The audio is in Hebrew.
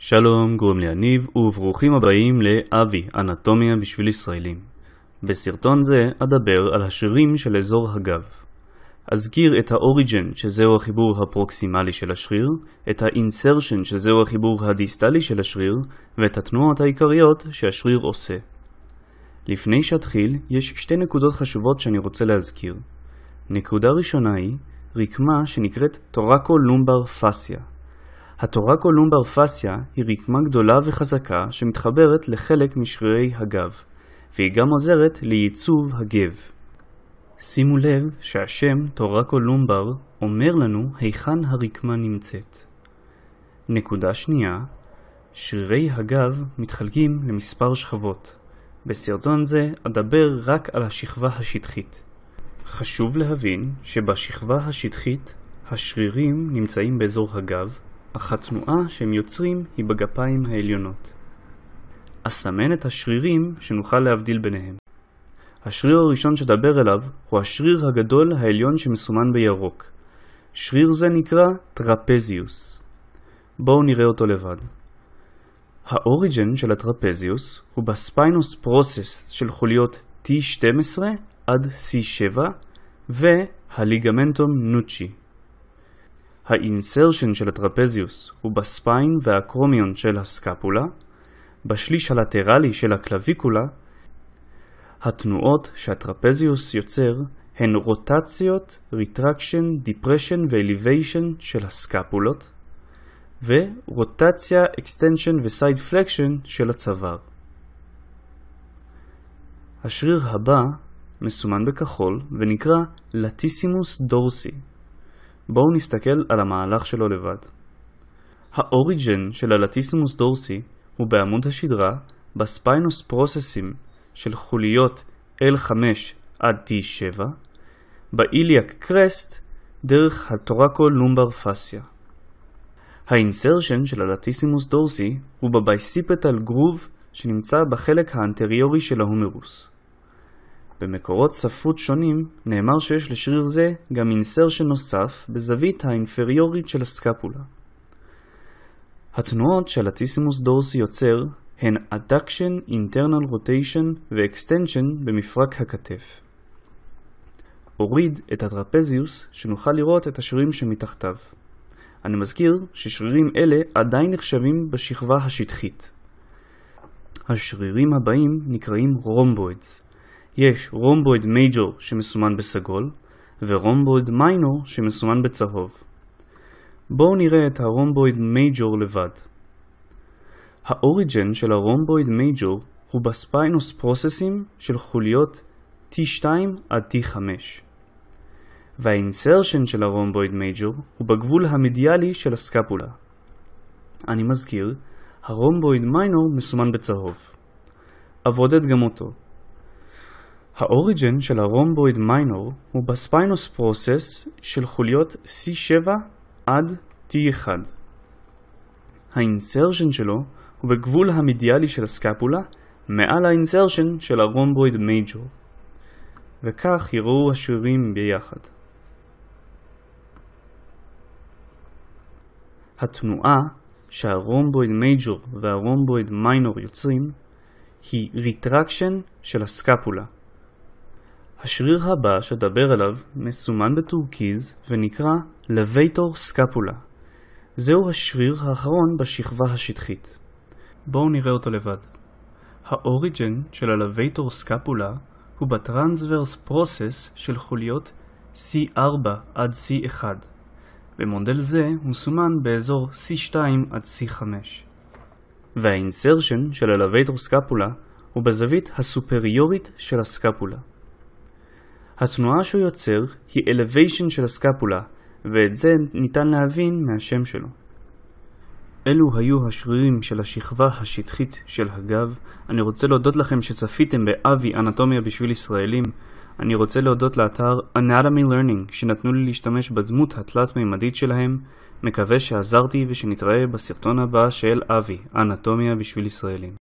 שלום, גורם לי יניב, וברוכים הבאים לאבי, אנטומיה בשביל ישראלים. בסרטון זה אדבר על השרירים של אזור הגב. אזכיר את האוריג'ן, שזהו החיבור הפרוקסימלי של השריר, את האינסרשן, שזהו החיבור הדיסטלי של השריר, ואת התנועות העיקריות שהשריר עושה. לפני שאתחיל, יש שתי נקודות חשובות שאני רוצה להזכיר. נקודה ראשונה היא רקמה שנקראת טורקו-לומבר פסיה, התורה קולומבר פסיה היא רקמה גדולה וחזקה שמתחברת לחלק משרירי הגב, והיא גם עוזרת לייצוב הגב. שימו לב שהשם תורה קולומבר אומר לנו היכן הרקמה נמצאת. נקודה שנייה, שרירי הגב מתחלקים למספר שכבות. בסרטון זה אדבר רק על השכבה השטחית. חשוב להבין שבשכבה השטחית השרירים נמצאים באזור הגב, אך התנועה שהם יוצרים היא בגפיים העליונות. אסמן את השרירים שנוכל להבדיל ביניהם. השריר הראשון שדבר אליו הוא השריר הגדול העליון שמסומן בירוק. שריר זה נקרא טרפזיוס. בואו נראה אותו לבד. האוריג'ן של הטרפזיוס הוא בספיינוס פרוסס של חוליות T12 עד C7 והליגמנטום נוצ'י. האינסרשן של הטרפזיוס הוא בספיין והקרומיון של הסקפולה, בשליש הלטרלי של הקלביקולה, התנועות שהטרפזיוס יוצר הן רוטציות, ריטרקשן, דיפרשן ואליביישן של הסקפולות, ורוטציה, אקסטנשן וסייד פלקשן של הצוואר. השריר הבא מסומן בכחול ונקרא לטיסימוס דורסי. בואו נסתכל על המהלך שלו לבד. האוריג'ן של הלטיסימוס דורסי הוא בעמוד השדרה בספיינוס פרוססים של חוליות L5 עד T7, באיליאק קרסט דרך הטורקו לומבר פסיה. האינסרשן של הלטיסימוס דורסי הוא בבייסיפטל גרוב שנמצא בחלק האנטריורי של ההומרוס. במקורות ספרות שונים נאמר שיש לשריר זה גם אינסרשן נוסף בזווית האינפריורית של הסקפולה. התנועות שהלטיסימוס דורסי יוצר הן adduction, internal rotation ו-extension במפרק הכתף. אוריד את הטרפזיוס שנוכל לראות את השרירים שמתחתיו. אני מזכיר ששרירים אלה עדיין נחשבים בשכבה השטחית. השרירים הבאים נקראים רומבוידס. יש רומבויד מייג'ור שמסומן בסגול, ורומבויד מיינור שמסומן בצהוב. בואו נראה את הרומבויד מייג'ור לבד. האוריג'ן של הרומבויד מייג'ור הוא בספיינוס פרוססים של חוליות T2 עד T5. והאינסרשן של הרומבויד מייג'ור הוא בגבול המדיאלי של הסקפולה. אני מזכיר, הרומבויד מיינור מסומן בצהוב. אבודד גם אותו. האוריג'ן של הרומבויד מיינור הוא בספיינוס פרוסס של חוליות C7 עד T1. האינסרשן שלו הוא בגבול המידיאלי של הסקפולה מעל האינסרשן של הרומבויד מייג'ור. וכך יראו השירים ביחד. התנועה שהרומבויד מייג'ור והרומבויד מיינור יוצרים היא ריטרקשן של הסקפולה. השריר הבא שאדבר עליו מסומן בטורקיז ונקרא לווייטור סקפולה. זהו השריר האחרון בשכבה השטחית. בואו נראה אותו לבד. האוריג'ן של הלווייטור סקפולה הוא בטרנסוורס פרוסס של חוליות C4 עד C1. במודל זה הוא סומן באזור C2 עד C5. והאינסרשן של הלווייטור סקפולה הוא בזווית הסופריורית של הסקפולה. התנועה שהוא יוצר היא Elevation של הסקפולה, ואת זה ניתן להבין מהשם שלו. אלו היו השרירים של השכבה השטחית של הגב. אני רוצה להודות לכם שצפיתם באבי אנטומיה בשביל ישראלים. אני רוצה להודות לאתר Anatomy Learning שנתנו לי להשתמש בדמות התלת-מימדית שלהם. מקווה שעזרתי ושנתראה בסרטון הבא של אבי, אנטומיה בשביל ישראלים.